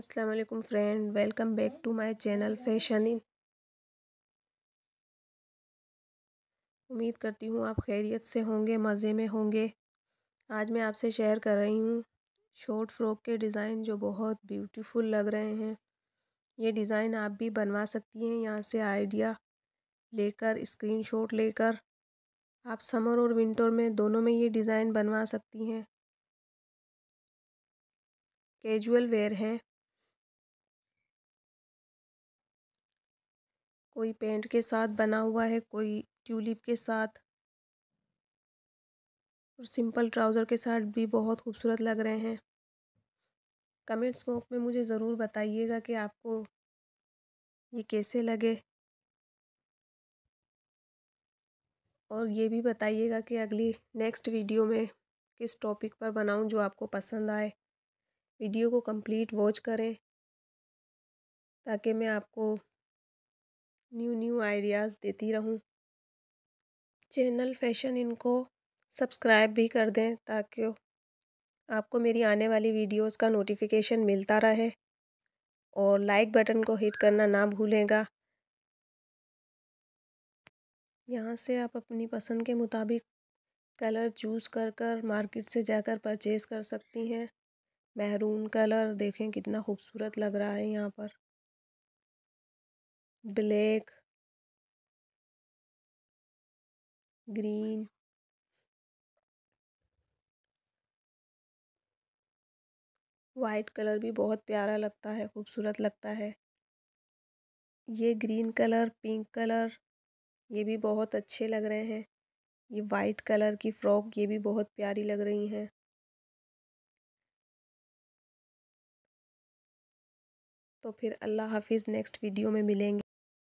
अस्सलाम वालेकुम friend welcome back to my channel fashion in उम्मीद करती हूँ आप खैरियत से होंगे मज़े में होंगे आज मैं आपसे शेयर कर रही हूँ शॉर्ट फ्रॉक के डिज़ाइन जो बहुत ब्यूटीफुल लग रहे हैं ये डिज़ाइन आप भी बनवा सकती हैं यहाँ से आइडिया लेकर स्क्रीनशॉट लेकर आप समर और विंटर में दोनों में ये डिज़ाइन बनवा सकती हैं कैजुअल वेयर हैं कोई पेंट के साथ बना हुआ है कोई ट्यूलिप के साथ और सिंपल ट्राउज़र के साथ भी बहुत खूबसूरत लग रहे हैं कमेंट्स बॉक्स में मुझे ज़रूर बताइएगा कि आपको ये कैसे लगे और ये भी बताइएगा कि अगली नेक्स्ट वीडियो में किस टॉपिक पर बनाऊं जो आपको पसंद आए वीडियो को कंप्लीट वॉच करें ताकि मैं आपको न्यू न्यू आइडियाज़ देती रहूं चैनल फैशन इनको सब्सक्राइब भी कर दें ताकि आपको मेरी आने वाली वीडियोस का नोटिफिकेशन मिलता रहे और लाइक बटन को हिट करना ना भूलेगा यहाँ से आप अपनी पसंद के मुताबिक कलर चूज़ कर कर मार्केट से जाकर परचेज़ कर सकती हैं महरून कलर देखें कितना खूबसूरत लग रहा है यहाँ पर ब्लैक ग्रीन वाइट कलर भी बहुत प्यारा लगता है खूबसूरत लगता है ये ग्रीन कलर पिंक कलर ये भी बहुत अच्छे लग रहे हैं ये वाइट कलर की फ़्रॉक ये भी बहुत प्यारी लग रही हैं तो फिर अल्लाह हाफिज़ नेक्स्ट वीडियो में मिलेंगे